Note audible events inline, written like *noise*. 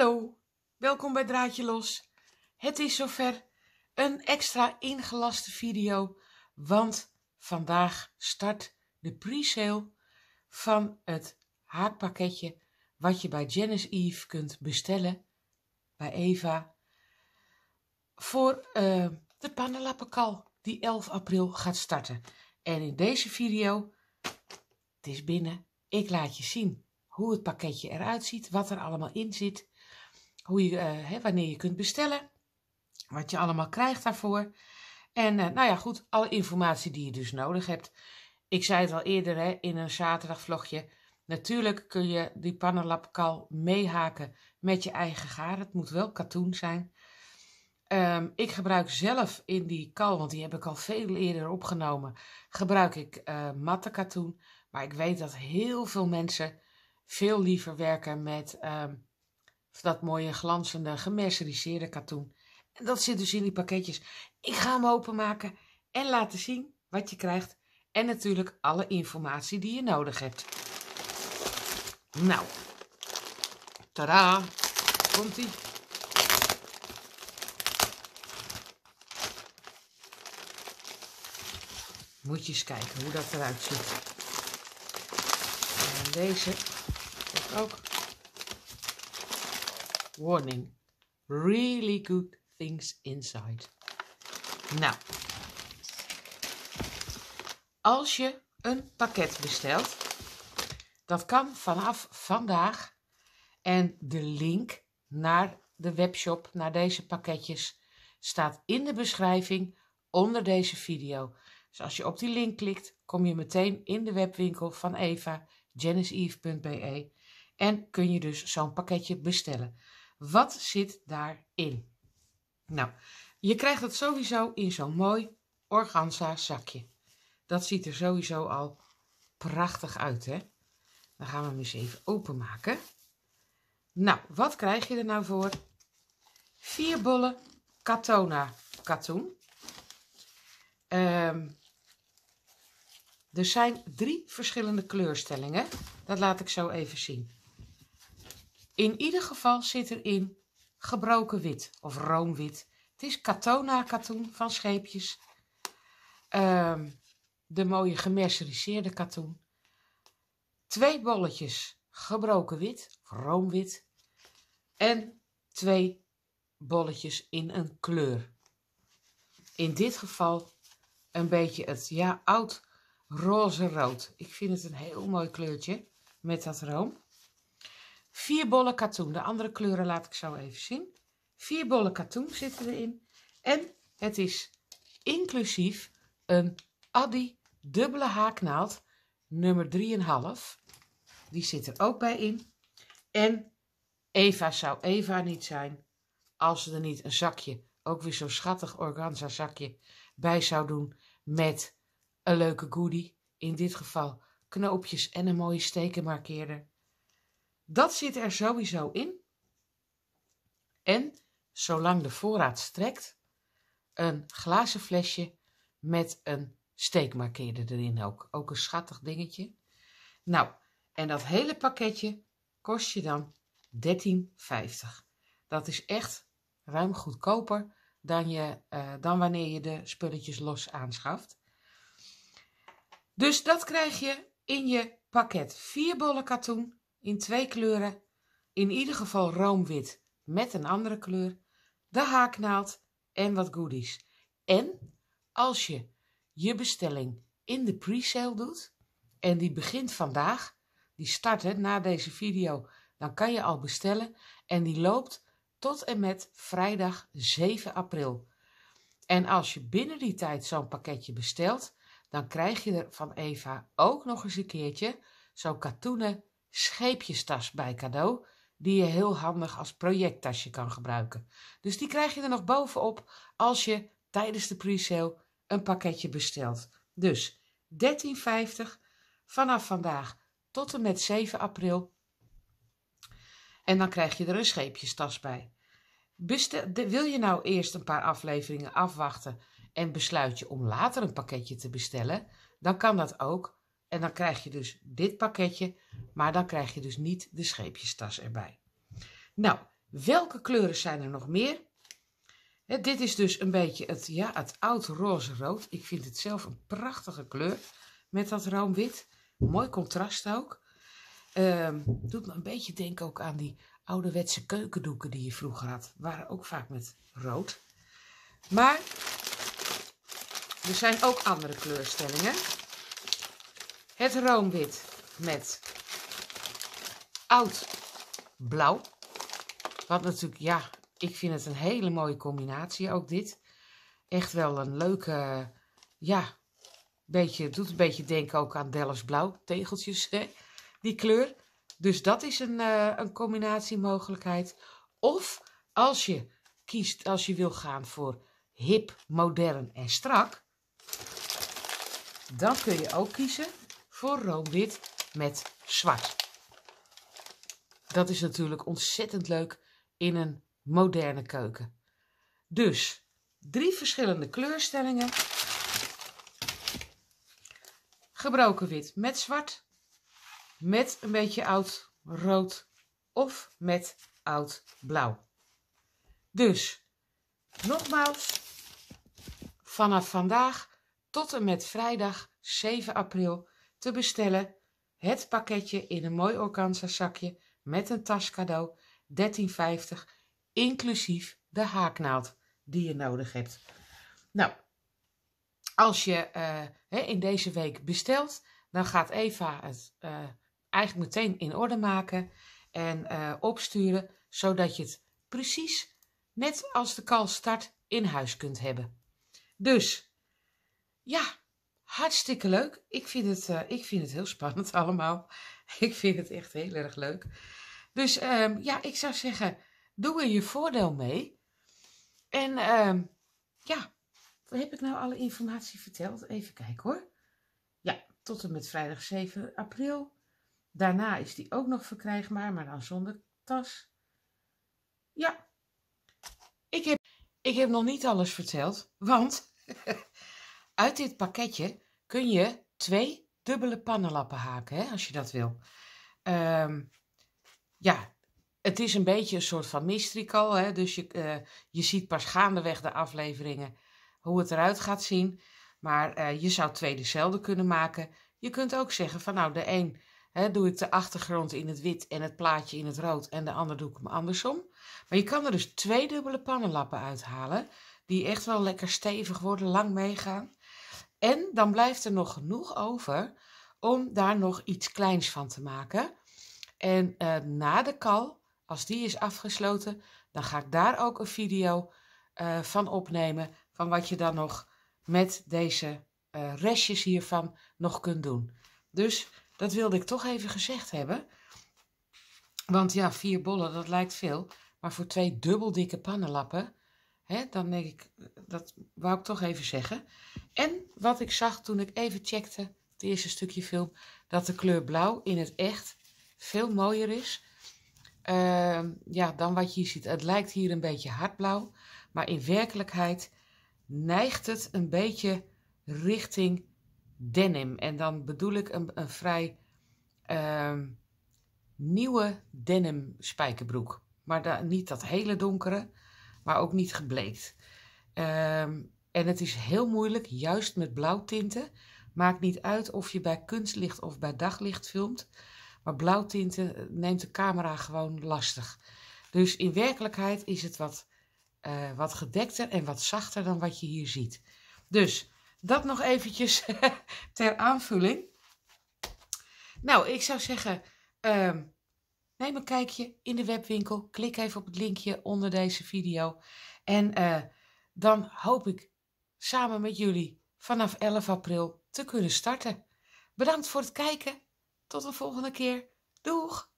Hallo, welkom bij Draadje Los. Het is zover een extra ingelaste video, want vandaag start de pre-sale van het haakpakketje wat je bij Janice Eve kunt bestellen, bij Eva, voor eh, de pannenlappenkal die 11 april gaat starten. En in deze video, het is binnen, ik laat je zien hoe het pakketje eruit ziet, wat er allemaal in zit hoe je, eh, wanneer je kunt bestellen, wat je allemaal krijgt daarvoor. En eh, nou ja, goed, alle informatie die je dus nodig hebt. Ik zei het al eerder hè, in een zaterdagvlogje. Natuurlijk kun je die pannenlapkal meehaken met je eigen garen. Het moet wel katoen zijn. Ehm, ik gebruik zelf in die kal, want die heb ik al veel eerder opgenomen, gebruik ik eh, matte katoen. Maar ik weet dat heel veel mensen veel liever werken met ehm, dat mooie glanzende gemerceriseerde katoen. En dat zit dus in die pakketjes. Ik ga hem openmaken en laten zien wat je krijgt. En natuurlijk alle informatie die je nodig hebt. Nou, tadaa, komt ie. Moet je eens kijken hoe dat eruit ziet. En deze ook. Warning. Really good things inside. Nou. Als je een pakket bestelt, dat kan vanaf vandaag. En de link naar de webshop, naar deze pakketjes, staat in de beschrijving onder deze video. Dus als je op die link klikt, kom je meteen in de webwinkel van Eva, En kun je dus zo'n pakketje bestellen. Wat zit daarin? Nou, je krijgt het sowieso in zo'n mooi organza zakje. Dat ziet er sowieso al prachtig uit, hè? Dan gaan we hem eens even openmaken. Nou, wat krijg je er nou voor? Vier bollen katona katoen. Ehm, er zijn drie verschillende kleurstellingen. Dat laat ik zo even zien. In ieder geval zit erin gebroken wit of roomwit. Het is katona katoen van scheepjes. Ehm, de mooie gemerceriseerde katoen. Twee bolletjes gebroken wit of roomwit. En twee bolletjes in een kleur. In dit geval een beetje het ja, oud roze rood. Ik vind het een heel mooi kleurtje met dat room. Vier bollen katoen. De andere kleuren laat ik zo even zien. Vier bollen katoen zitten erin. En het is inclusief een Addi dubbele haaknaald nummer 3,5. Die zit er ook bij in. En Eva zou Eva niet zijn als ze er niet een zakje, ook weer zo'n schattig organza zakje, bij zou doen met een leuke goodie. In dit geval knoopjes en een mooie stekenmarkeerder. Dat zit er sowieso in. En zolang de voorraad strekt, een glazen flesje met een steekmarkeerder erin ook. Ook een schattig dingetje. Nou, en dat hele pakketje kost je dan 13,50. Dat is echt ruim goedkoper dan, je, eh, dan wanneer je de spulletjes los aanschaft. Dus dat krijg je in je pakket. Vier bollen katoen in twee kleuren, in ieder geval roomwit met een andere kleur, de haaknaald en wat goodies. En als je je bestelling in de pre-sale doet, en die begint vandaag, die start hè, na deze video, dan kan je al bestellen en die loopt tot en met vrijdag 7 april. En als je binnen die tijd zo'n pakketje bestelt, dan krijg je er van Eva ook nog eens een keertje zo'n katoenen scheepjestas bij cadeau, die je heel handig als projecttasje kan gebruiken. Dus die krijg je er nog bovenop als je tijdens de pre-sale een pakketje bestelt. Dus 13,50 vanaf vandaag tot en met 7 april. En dan krijg je er een scheepjestas bij. wil je nou eerst een paar afleveringen afwachten en besluit je om later een pakketje te bestellen, dan kan dat ook. En dan krijg je dus dit pakketje, maar dan krijg je dus niet de scheepjestas erbij. Nou, welke kleuren zijn er nog meer? dit is dus een beetje het, ja, het oud roze rood. Ik vind het zelf een prachtige kleur met dat roomwit. Mooi contrast ook. Ehm, doet me een beetje denken ook aan die ouderwetse keukendoeken die je vroeger had. Waren ook vaak met rood. Maar er zijn ook andere kleurstellingen. Het roomwit met oud blauw. Wat natuurlijk, ja, ik vind het een hele mooie combinatie ook dit. Echt wel een leuke, ja, beetje, doet een beetje denken ook aan Dellers blauw. Tegeltjes, hè? die kleur. Dus dat is een, eh, combinatie een combinatiemogelijkheid. Of als je kiest, als je wil gaan voor hip, modern en strak, dan kun je ook kiezen voor rood-wit met zwart. Dat is natuurlijk ontzettend leuk in een moderne keuken. Dus drie verschillende kleurstellingen. Gebroken wit met zwart, met een beetje oud rood of met oud blauw. Dus, nogmaals, vanaf vandaag tot en met vrijdag 7 april te bestellen het pakketje in een mooi organza zakje met een tascadeau 13,50 inclusief de haaknaald die je nodig hebt. Nou, als je eh, in deze week bestelt, dan gaat Eva het eh, eigenlijk meteen in orde maken en eh, opsturen, zodat je het precies net als de kal start in huis kunt hebben. Dus ja, Hartstikke leuk. Ik vind het, eh, ik vind het heel spannend *laughs* allemaal. Ik vind het echt heel erg leuk. Dus ehm, ja, ik zou zeggen, doe er je voordeel mee. En ehm, ja, heb ik nou alle informatie verteld? Even kijken hoor. Ja, tot en met vrijdag 7 april. Daarna is die ook nog verkrijgbaar, maar dan zonder tas. Ja, ik heb, ik heb nog niet alles verteld, want *laughs* Uit dit pakketje kun je twee dubbele pannenlappen haken, hè, als je dat wil. Ehm, ja, het is een beetje een soort van mystrico. hè, dus je, eh, je ziet pas gaandeweg de afleveringen hoe het eruit gaat zien. Maar eh, je zou twee dezelfde kunnen maken. Je kunt ook zeggen van nou, de een hè, doe ik de achtergrond in het wit en het plaatje in het rood en de ander doe ik hem andersom. Maar je kan er dus twee dubbele pannenlappen uithalen die echt wel lekker stevig worden, lang meegaan. En dan blijft er nog genoeg over om daar nog iets kleins van te maken. En eh, na de kal, als die is afgesloten, dan ga ik daar ook een video eh, van opnemen. Van wat je dan nog met deze eh, restjes hiervan nog kunt doen. Dus dat wilde ik toch even gezegd hebben. Want ja, vier bollen, dat lijkt veel. Maar voor twee dubbel dikke pannenlappen dan denk ik, eh, dat wou ik toch even zeggen. En wat ik zag toen ik even checkte, het eerste stukje film, dat de kleur blauw in het echt veel mooier is ehm, ja, dan wat je hier ziet. Het lijkt hier een beetje hardblauw, maar in werkelijkheid neigt het een beetje richting denim. En dan bedoel ik een, een vrij ehm, nieuwe denim spijkerbroek. Maar da niet dat hele donkere, maar ook niet gebleekt. Ehm, en het is heel moeilijk, juist met blauwtinten. Maakt niet uit of je bij kunstlicht of bij daglicht filmt. Maar blauwtinten eh, neemt de camera gewoon lastig. Dus in werkelijkheid is het wat, eh, wat gedekter en wat zachter dan wat je hier ziet. Dus dat nog eventjes *laughs* ter aanvulling. Nou, ik zou zeggen, ehm, neem een kijkje in de webwinkel. Klik even op het linkje onder deze video. En eh, dan hoop ik samen met jullie vanaf 11 april te kunnen starten. Bedankt voor het kijken. Tot de volgende keer. Doeg!